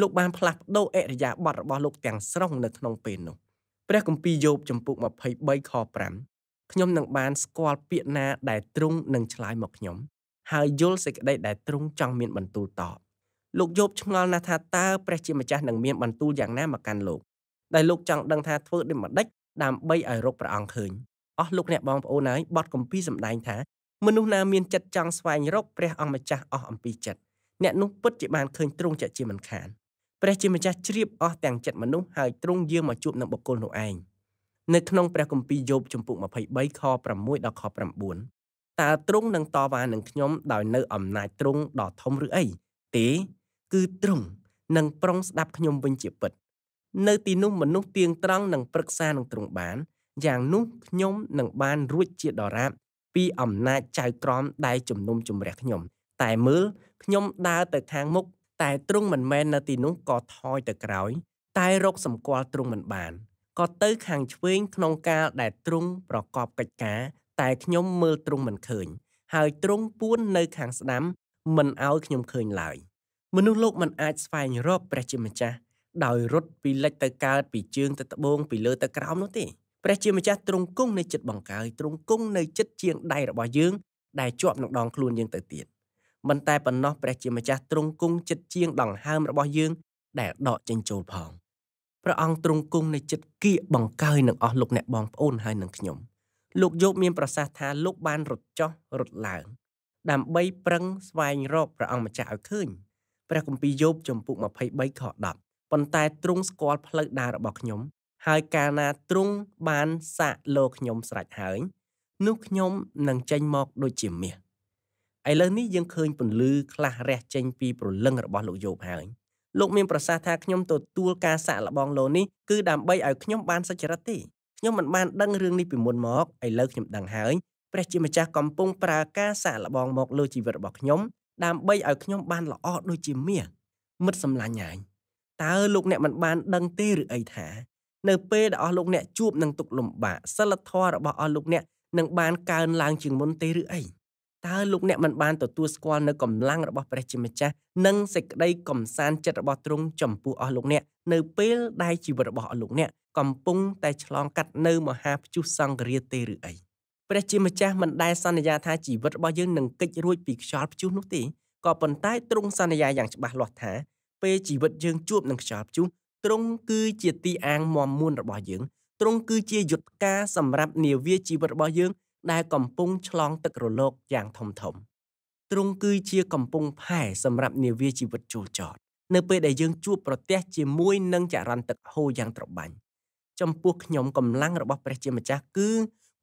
លោកបានផ្លាស់ប្ដូរអរិយាប័ត្ររបស់លោកទាំងស្រុងនៅក្នុងពេលនោះព្រះគម្ពីរយោបចំពុក23ខ5ខ្ញុំនឹងបានស្គាល់ពាក្យណាដែលទ្រង់នឹងឆ្លើយមកខ្ញុំហើយយល់សេចក្តីដែលទ្រង់ចង់មានបន្ទូលតបលោកយោបឆ្ងល់ណាស់ថាតើព្រះជាម្ចាស់នឹងមានបន្ទូលយ៉ាងណាមកកាន់លោកដែលលោកចង់ដឹងថាធ្វើដូចម្តេចដើម្បីឲ្យរកព្រះអង្គឃើញអស់លោកអ្នកបងប្អូនហើយបទកម្ពីសម្ដែងថាមនុស្សណាមានចិត្តចង់ស្វែងរកព្រះអង្គម្ចាស់អស់អំពីចិត្តអ្នកនោះពិតជាបានឃើញទ្រង់ជាជាមិនខានព្រះជាម្ចាស់ជ្រាបអស់ទាំងចិត្តមនុស្សហើយទ្រង់យាងមកជួបនឹងបុគ្គលនោះឯង។នៅក្នុងព្រះគម្ពីរយោបជំពូក23ខ6ដល់ខ9តើទ្រង់នឹងតវ៉ានឹងខ្ញុំដោយនៅ អំណាចទ្រង់ដ៏ធំឬអីទេ គឺទ្រង់នឹងប្រុងស្ដាប់ខ្ញុំវិញជាពិតនៅទីនោះមនុស្សទៀងត្រង់នឹងប្រឹក្សានឹងទ្រង់បានយ៉ាងនោះខ្ញុំនឹងបានរួចជាដរាបពីអំណាចចៅក្រមដែលជំនុំជម្រះខ្ញុំ តែមើលខ្ញុំដើរទៅខាងមុខតែទ្រង់មិនមែននៅទីនោះក៏ថយទៅក្រោយតែរកសម្គាល់ទ្រង់មិនបានក៏ទៅខាងឆ្វេងក្នុងការដែលទ្រង់ប្រកបកិច្ចការតែខ្ញុំមើលទ្រង់មិនឃើញ ហើយទ្រង់ពួននៅខាងស្ដាំមិនឲ្យខ្ញុំឃើញឡើយមនុស្សលោកមិនអាចស្វែងរកព្រះជាម្ចាស់ដោយរត់ពីលិចទៅកើតពីជើងទៅត្បូងពីលើទៅក្រោមនោះទេព្រះជាម្ចាស់ទ្រង់គង់នៅចិត្តបង្កើយទ្រង់គង់នៅចិត្តជាងដៃរបស់យើងដែលជាប់នឹងដងខ្លួនយើងទៅទៀតមិនតែប៉ុណ្ណោះព្រះជាម្ចាស់ទ្រង់គង់ចិត្តជាងដង្ហើមរបស់យើងដែលដកចេញចូលផងព្រះអង្គទ្រង់គង់នៅចិត្តគៀកបង្កើយនឹងអស់លោកអ្នកបងប្អូនហើយនឹងខ្ញុំ លោកយោបមានប្រសាសន៍ថា លោកបានរត់ចុះរត់ឡើងដើម្បីប្រឹងស្វែងរកព្រះអង្គម្ចាស់ឲ្យឃើញព្រះគម្ពីរយោបចំពុក23ខ10ប៉ុន្តែទ្រង់ស្គាល់ផ្លូវដើររបស់ខ្ញុំ ហើយកាលណាទ្រង់បានសាកលោខ្ញុំស្រេចហើយនោះខ្ញុំនឹងចេញមកដូចជាមាសឥឡូវនេះយើងឃើញពន្លឺខ្លះរះចេញពីព្រលឹងរបស់លោកយោបហើយលោកមានប្រសាសន៍ថាខ្ញុំទទួលការសាក់លបងលោនេះគឺដើម្បីឲ្យខ្ញុំបានសុចរិតទេខ្ញុំមិនបានដឹងរឿងនេះពីមុនមកឥឡូវខ្ញុំដឹងហើយព្រះជាម្ចាស់កំពុងប្រើការសាក់លបងមកលើជីវិតរបស់ខ្ញុំ ដើម្បីឲ្យខ្ញុំបានល្អដូចជាមាសមិត្តសម្លាញ់ញ៉ាញតើលោកអ្នកមិនបានដឹងទេឬអីថានៅពេលដែលអស់លោកអ្នកជួបនឹងទុកលំបាកសិលធម៌របស់អស់លោកអ្នកនឹងបានកើនឡើងជាងមុនទេឬអីតើលោកអ្នកមិនបានទទួលស្គាល់នៅកម្លាំងរបស់ព្រះជាម្ចាស់និងសេចក្តីកំសាន្តចិត្តរបស់ទ្រង់ចំពោះអស់លោកអ្នកនៅពេលដែលជីវិតរបស់អស់លោកអ្នកកំពុងតែឆ្លងកាត់នៅមហាព្យុះសង្គ្រាមទេឬអីព្រះជាម្ចាស់មិនដែលសន្យាថាជីវិតរបស់យើងនឹងគេចរួចពីខ្យល់ព្យុះនោះទេក៏ប៉ុន្តែទ្រង់សន្យាយ៉ាងច្បាស់លាស់ថាពេលជីវិតយើងជួបនឹងខ្យល់ព្យុះទ្រង់គឺជាទីអាងមមមួនរបស់យើងទ្រង់គឺជាយុទ្ធការសម្រាប់នាវាជីវិតរបស់យើងដែលកំពុង ឆ្លងទឹករលកយ៉ាងធំធំទ្រង់គឺជា កំពុងផែសម្រាប់នាវាជីវិតជួលចតនៅ ពេលដែលយើង ជួបប្រទះជាមួយនឹងចរន្តទឹកហូរយ៉ាង ត្របាញ់ចំពោះខ្ញុំកម្លាំងរបស់ព្រះជាម្ចាស់គឺ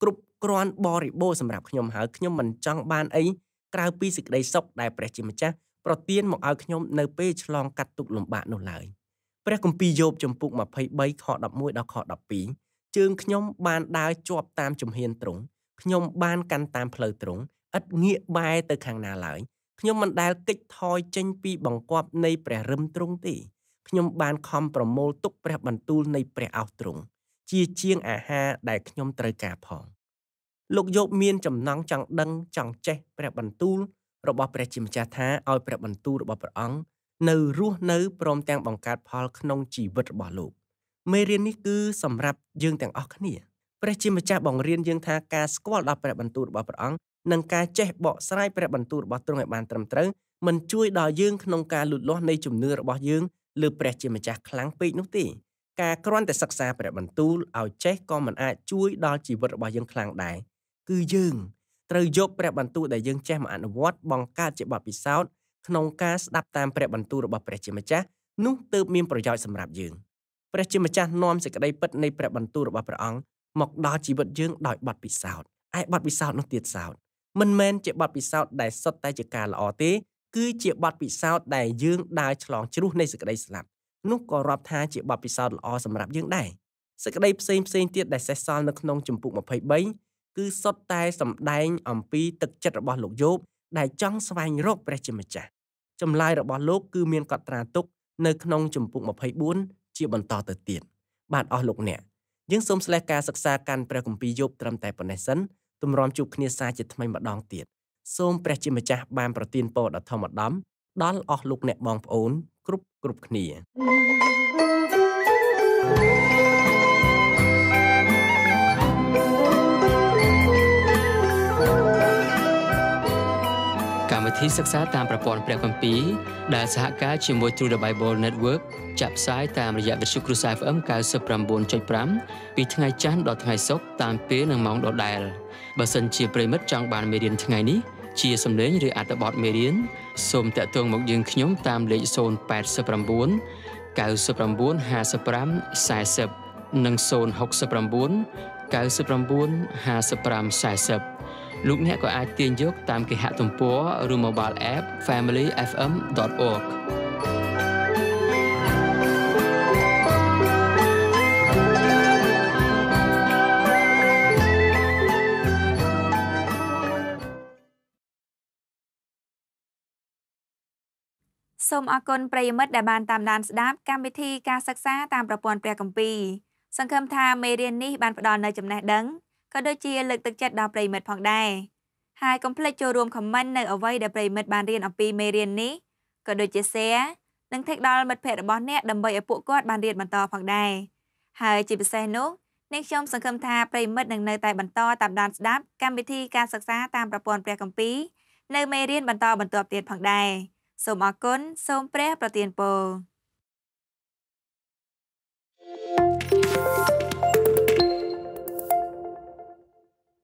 គ្រប់គ្រាន់បរិបូរសម្រាប់ខ្ញុំហើយខ្ញុំមិនចង់បានអីក្រៅពីសេចក្តីសុខដែលព្រះជាម្ចាស់ប្រទានមកឲ្យខ្ញុំនៅពេលឆ្លងកាត់ទុក្ខលំបាកនោះឡើយព្រះគម្ពីរយោបចំពុក23ខ11ដល់ខ12ជើងខ្ញុំ បានដើរជាប់តាមជំហានទ្រង់ខ្ញុំបានកាន់តាមផ្លូវត្រង់ឥតងាកបែរទៅខាងណាឡើយខ្ញុំមិនដែលកិច្ចថយចេញពីបង្គាប់នៃព្រះរឹមទ្រង់ទេខ្ញុំបានខំប្រមូលទុកព្រះបន្ទូលនៃព្រះអោសទ្រង់ជាជាងអាហារដែលខ្ញុំត្រូវការផង លោកយោបមានចំណងចង់ដឹងចង់ចេះព្រះបន្ទូលរបស់ព្រះជាម្ចាស់ថាឲ្យព្រះបន្ទូលរបស់ព្រះអង្គនៅរស់នៅព្រមទាំងបង្កើតផលក្នុងជីវិតរបស់លោក មេរៀននេះគឺសម្រាប់យើងទាំងអស់គ្នាព្រះជាម្ចាស់បង្រៀនយើងថាការស្គាល់ដល់ព្រះបន្ទូលរបស់ព្រះអង្គនិងការចេះបកស្រាយព្រះបន្ទូលរបស់ទ្រង់ឲ្យបានត្រឹមត្រូវมันជួយដល់យើងក្នុងការលូតលាស់នៃជំនឿរបស់យើងលើព្រះជាម្ចាស់ខ្លាំងពេកនោះទេការគ្រាន់តែសិក្សាព្រះបន្ទូលឲ្យចេះក៏មិនអាចជួយដល់ជីវិតរបស់យើងខ្លាំងដែរគឺយើងត្រូវយកព្រះបន្ទូលដែលយើងចេះមកអនុវត្តបង្កើតជាបទពិសោធន៍ក្នុងការស្ដាប់តាមព្រះបន្ទូលរបស់ព្រះជាម្ចាស់នោះទើបមានប្រយោជន៍សម្រាប់យើងព្រះជាម្ចាស់នាំសេចក្តីពិតនៃព្រះបន្ទូលរបស់ព្រះអង្គមកដល់ជីវិតយើងដោយបទពិសោធន៍ឯបទពិសោធន៍នោះទៀតសោតមិនមែនជាបទពិសោធន៍ដែលសុទ្ធតែជាការល្អទេគឺជាបទពិសោធន៍ដែលយើងដើរឆ្លងជ្រុះនៃសេចក្តីស្លាប់នោះក៏រាប់ថាជាបទពិសោធន៍ល្អសម្រាប់យើងដែរសេចក្តីផ្សេងផ្សេងទៀតដែលសេះសល់នៅក្នុងជំពូក23គឺសុទ្ធតែសំដែងអំពីទឹកចិត្តរបស់លោកយោបដែលចង់ស្វែងរកព្រះជាម្ចាស់ចម្លើយរបស់លោក គឺមានកត់ត្រាទុក នៅក្នុងជំពូក24ជាបន្តទៅទៀតបាទអស់លោកអ្នកយើងសូមស្លេះការសិក្សាកាន់ព្រះគម្ពីរយប់ត្រឹមតែប៉ុណ្ណេះសិនទម្រាំជួបគ្នាសារជាថ្មីម្ដងទៀតសូមព្រះជាម្ចាស់បានប្រទានពរដល់ធម្មដំ ដល់អស់លោកអ្នកបងប្អូនគ្រប់គ្រប់គ្នា thank you វិធីសិក្សាតាមប្រព័ន្ធព្រះគម្ពីរដែលសហការជាមួយ True the Bible Network ចាក់ផ្សាយតាមរយៈវិទ្យុគ្រូសា FM 99.5ពីថ្ងៃច័ន្ទដល់ថ្ងៃศุកร์តាមពេលនិងម៉ោងដដែលបើសិនជាប្រិមិត្តចង់បានមេរៀនថ្ងៃនេះ ជាសំឡេងឬអត្ថបទមេរៀនសូមតាក់ទងមកយើងខ្ញុំតាមលេខ089 995540និង069 995540លោកអ្នកក៏អាចទាញយក តាមគេហទំព័រឬ mobile app familyfm.org សូមអរគុណប្រិយមិត្តដែលបានតាមដានស្ដាប់កម្មវិធីការសិក្សាតាមប្រព័ន្ធព្រះគម្ពីរសង្ឃឹមថាមេរៀននេះបានផ្ដល់នូវចំណេះដឹងក៏ដូចជាលើកទឹកចិត្តដល់ប្រិមិត្តផងដែរហើយកុំភ្លេចចូលរួម comment នៅអ្វីដែលប្រិមិត្តបានរៀនអំពីមេរៀននេះក៏ដូចជា share និង tag ដល់មិត្តភ័ក្តិរបស់អ្នកដើម្បីឲ្យពួកគាត់បានរៀនបន្តផងដែរហើយជាពិសេសនោះនេះខ្ញុំសង្ឃឹមថាប្រិមិត្តនឹងនៅតែបន្តតាមដានស្ដាប់កម្មវិធីការសិក្សាតាមប្រព័ន្ធព្រះគម្ពីរនៅមេរៀនបន្តបន្ទាប់ទៀតផងដែរសូមអរគុណសូមព្រះប្រទានពរ thank you